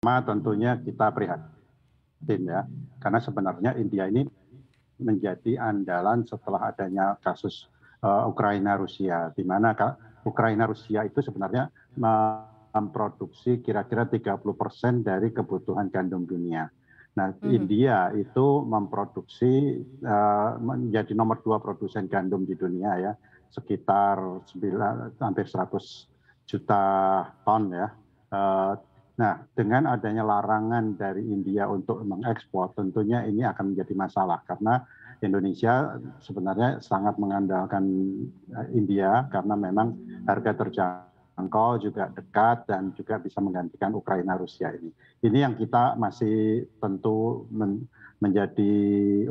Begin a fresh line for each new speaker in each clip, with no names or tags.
Pertama tentunya kita prihatin ya, karena sebenarnya India ini menjadi andalan setelah adanya kasus uh, eh, Ukraina Rusia, di mana Ukraina Rusia itu sebenarnya memproduksi kira-kira 30 persen dari kebutuhan gandum dunia. Nah, hmm. India itu memproduksi uh, menjadi nomor dua produsen gandum di dunia ya, sekitar 9, hampir 100 juta ton ya. Uh, Nah, dengan adanya larangan dari India untuk mengekspor, tentunya ini akan menjadi masalah karena Indonesia sebenarnya sangat mengandalkan eh, India karena memang harga terjangkau juga dekat dan juga bisa menggantikan Ukraina Rusia ini. Ini yang kita masih tentu men menjadi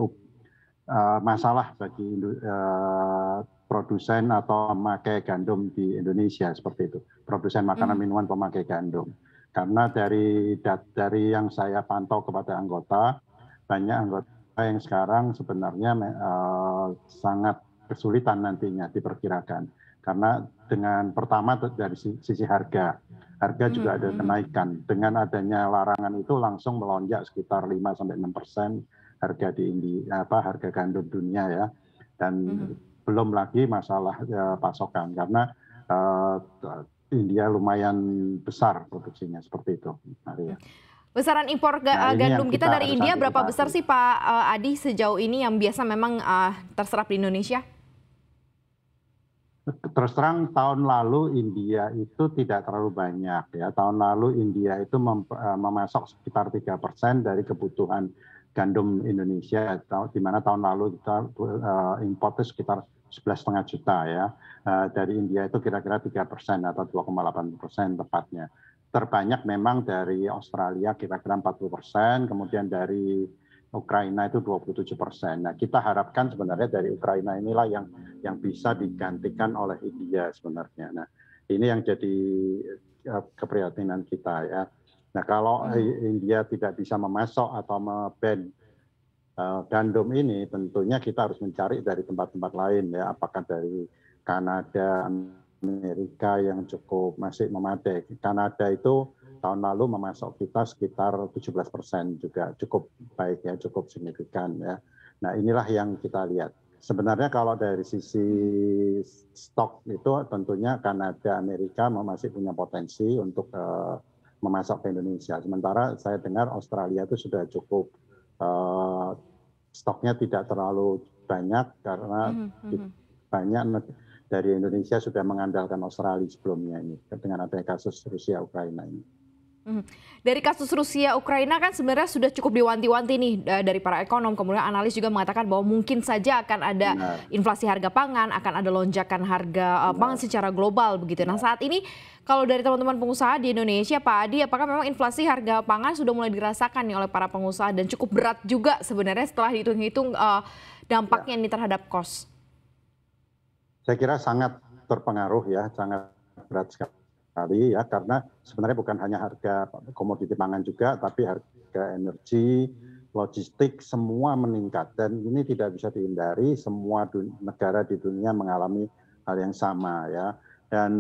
uh, masalah bagi uh, produsen atau pemakai gandum di Indonesia seperti itu. Produsen makanan hmm. minuman pemakai gandum. Karena dari dari yang saya pantau kepada anggota, banyak anggota yang sekarang sebenarnya uh, sangat kesulitan nantinya diperkirakan. Karena dengan pertama dari sisi harga, harga juga ada mm-hmm. kenaikan. Dengan adanya larangan itu langsung melonjak sekitar 5 sampai 6 persen harga di Indi, apa harga gandum dunia ya. Dan hmm. belum lagi masalah uh, pasokan karena uh, India hmm, lumayan besar produksinya seperti itu, Maria. Hmm.
Besaran impor nah, eh, gandum kita, kita dari India berapa besar sih Pak eh, Adi sejauh ini yang biasa memang uh, terserap di Indonesia?
Terus terang tahun lalu India itu tidak terlalu banyak ya. Tahun lalu India itu mem memasok sekitar persen dari kebutuhan gandum Indonesia di mana tahun lalu kita uh, sekitar 11,5 juta ya eh, dari India itu kira-kira 3 persen atau 2,8 persen tepatnya terbanyak memang dari Australia kira-kira 40 persen kemudian dari Ukraina itu 27 persen. Nah, kita harapkan sebenarnya dari Ukraina inilah yang yang bisa digantikan oleh India sebenarnya. Nah, ini yang jadi eh, keprihatinan kita ya. Nah kalau hmm. India tidak bisa memasok atau memban gandum eh, ini, tentunya kita harus mencari dari tempat-tempat lain ya, apakah dari Kanada, Amerika yang cukup masih memadai. Kanada itu tahun lalu memasok kita sekitar 17 persen juga cukup baik ya, cukup signifikan ya. Nah inilah yang kita lihat sebenarnya kalau dari sisi stok itu tentunya Kanada, Amerika masih punya potensi untuk uh, memasok ke Indonesia. Sementara saya dengar Australia itu sudah cukup uh, stoknya tidak terlalu banyak karena mm -hmm. banyak dari Indonesia sudah mengandalkan Australia sebelumnya ini dengan adanya kasus Rusia Ukraina ini.
Hmm. Dari kasus Rusia Ukraina kan sebenarnya sudah cukup diwanti-wanti nih e, dari para ekonom, kemudian analis juga mengatakan bahwa mungkin saja akan ada Benar. inflasi harga pangan, akan ada lonjakan harga e, Benar. pangan secara global begitu. Benar. Nah saat ini kalau dari teman-teman pengusaha di Indonesia, Pak Adi, apakah memang inflasi harga pangan sudah mulai dirasakan nih oleh para pengusaha dan cukup berat juga sebenarnya setelah dihitung-hitung e, dampaknya ya. ini terhadap kos?
Saya kira sangat terpengaruh ya, sangat berat sekali sekali ya karena sebenarnya bukan hanya harga komoditi pangan juga tapi harga energi logistik semua meningkat dan ini tidak bisa dihindari semua negara di dunia mengalami hal yang sama ya dan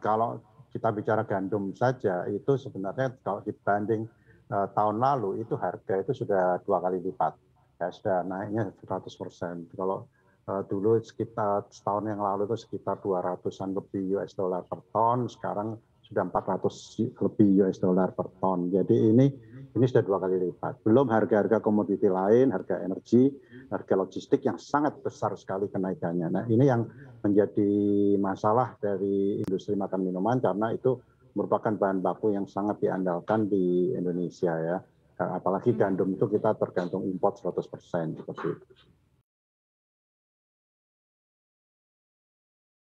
kalau kita bicara gandum saja itu sebenarnya kalau dibanding eh, tahun lalu itu harga itu sudah dua kali lipat ya sudah naiknya 100 persen kalau Eh, dulu sekitar setahun yang lalu itu sekitar 200-an lebih US dollar per ton, sekarang sudah 400 lebih US dollar per ton. Jadi ini hmm. ini sudah dua kali lipat. Belum harga-harga komoditi lain, harga energi, hmm. harga logistik yang sangat besar sekali kenaikannya. Nah, ini yang menjadi masalah dari industri makan minuman karena itu merupakan bahan baku yang sangat diandalkan di Indonesia ya. Eh, apalagi hmm. gandum itu kita tergantung impor 100% seperti itu.